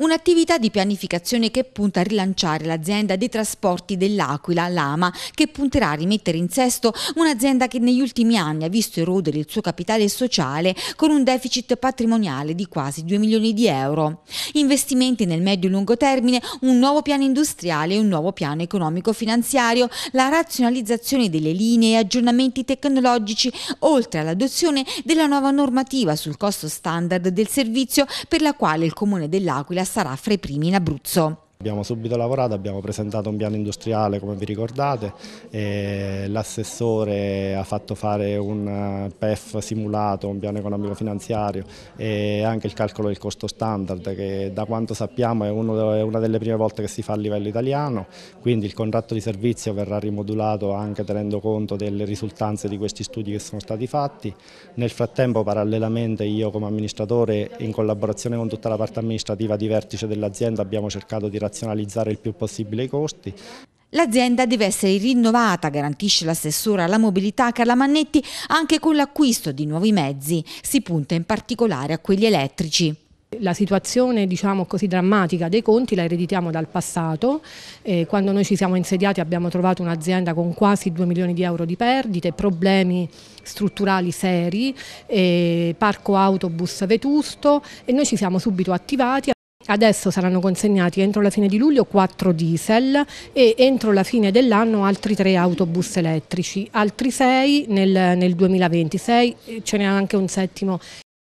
Un'attività di pianificazione che punta a rilanciare l'azienda dei trasporti dell'Aquila, l'AMA, che punterà a rimettere in sesto un'azienda che negli ultimi anni ha visto erodere il suo capitale sociale con un deficit patrimoniale di quasi 2 milioni di euro. Investimenti nel medio e lungo termine, un nuovo piano industriale e un nuovo piano economico-finanziario, la razionalizzazione delle linee e aggiornamenti tecnologici, oltre all'adozione della nuova normativa sul costo standard del servizio per la quale il Comune dell'Aquila sarà fra i primi in Abruzzo. Abbiamo subito lavorato, abbiamo presentato un piano industriale come vi ricordate, l'assessore ha fatto fare un eh, PEF simulato, un piano economico finanziario e anche il calcolo del costo standard che da quanto sappiamo è, uno, è una delle prime volte che si fa a livello italiano, quindi il contratto di servizio verrà rimodulato anche tenendo conto delle risultanze di questi studi che sono stati fatti. Nel frattempo parallelamente io come amministratore in collaborazione con tutta la parte amministrativa di vertice dell'azienda abbiamo cercato di razionalizzare il più possibile i costi. L'azienda deve essere rinnovata, garantisce l'assessora alla mobilità Carla Mannetti, anche con l'acquisto di nuovi mezzi. Si punta in particolare a quelli elettrici. La situazione diciamo così drammatica dei conti la ereditiamo dal passato, eh, quando noi ci siamo insediati abbiamo trovato un'azienda con quasi 2 milioni di euro di perdite, problemi strutturali seri, eh, parco autobus vetusto e noi ci siamo subito attivati. Adesso saranno consegnati entro la fine di luglio 4 diesel e entro la fine dell'anno altri 3 autobus elettrici, altri 6 nel, nel 2026, ce n'è anche un settimo